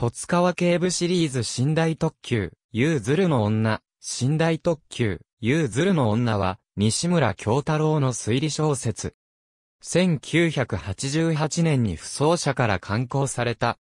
戸塚は警部シリーズ寝台特急、ゆうずるの女、寝台特急、ゆうずるの女は、西村京太郎の推理小説。1988年に不走者から刊行された。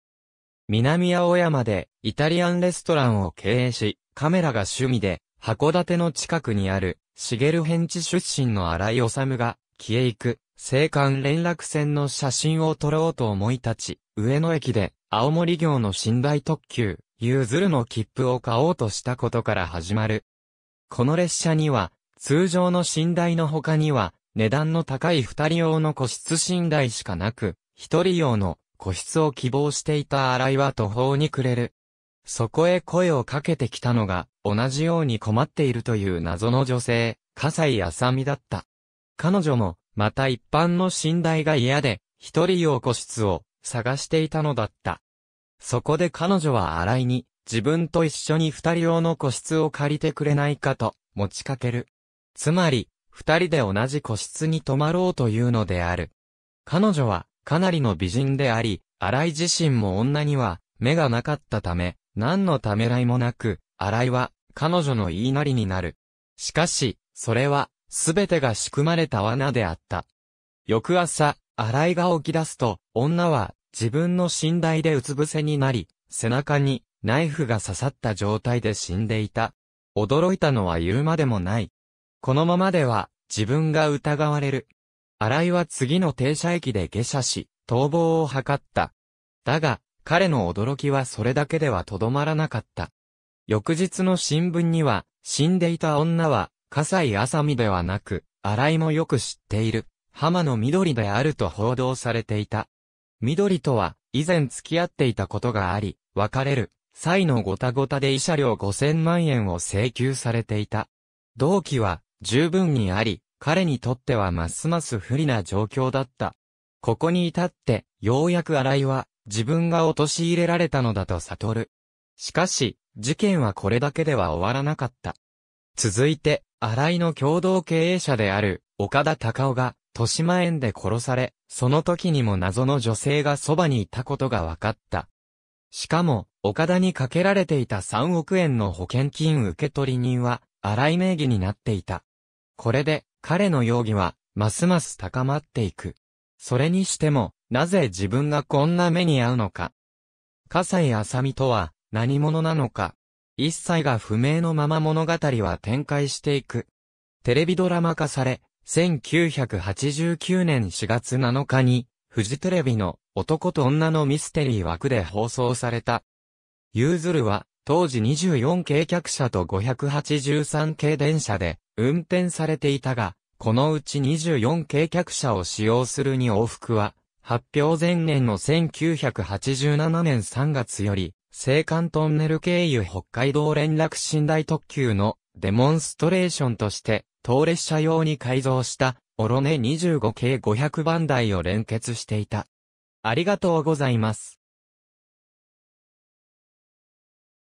南青山で、イタリアンレストランを経営し、カメラが趣味で、函館の近くにある、茂辺地出身の荒井治が、消え行く、青函連絡船の写真を撮ろうと思い立ち、上野駅で、青森業の寝台特急、ゆずるの切符を買おうとしたことから始まる。この列車には、通常の寝台の他には、値段の高い二人用の個室寝台しかなく、一人用の個室を希望していた新井は途方に暮れる。そこへ声をかけてきたのが、同じように困っているという謎の女性、笠井浅美だった。彼女も、また一般の寝台が嫌で、一人用個室を探していたのだった。そこで彼女は新井に、自分と一緒に二人用の個室を借りてくれないかと、持ちかける。つまり、二人で同じ個室に泊まろうというのである。彼女は、かなりの美人であり、新井自身も女には、目がなかったため、何のためらいもなく、新井は、彼女の言いなりになる。しかし、それは、すべてが仕組まれた罠であった。翌朝、新井が起き出すと、女は、自分の寝台でうつ伏せになり、背中にナイフが刺さった状態で死んでいた。驚いたのは言うまでもない。このままでは自分が疑われる。新井は次の停車駅で下車し、逃亡を図った。だが、彼の驚きはそれだけではとどまらなかった。翌日の新聞には、死んでいた女は、笠井麻美ではなく、新井もよく知っている、浜の緑であると報道されていた。緑とは、以前付き合っていたことがあり、別れる、際のごたごたで慰謝料5000万円を請求されていた。同期は、十分にあり、彼にとってはますます不利な状況だった。ここに至って、ようやく新井は、自分が陥れられたのだと悟る。しかし、事件はこれだけでは終わらなかった。続いて、荒井の共同経営者である、岡田隆夫が、豊島園で殺され、その時にも謎の女性がそばにいたことが分かった。しかも、岡田にかけられていた3億円の保険金受取人は、荒井名義になっていた。これで、彼の容疑は、ますます高まっていく。それにしても、なぜ自分がこんな目に遭うのか。笠井さ美とは、何者なのか。一切が不明のまま物語は展開していく。テレビドラマ化され、1989年4月7日に、フジテレビの男と女のミステリー枠で放送された。ユーズルは、当時24系客車と583系電車で運転されていたが、このうち24系客車を使用するに往復は、発表前年の1987年3月より、青函トンネル経由北海道連絡寝台特急のデモンストレーションとして当列車用に改造したオロネ25系500番台を連結していた。ありがとうございます。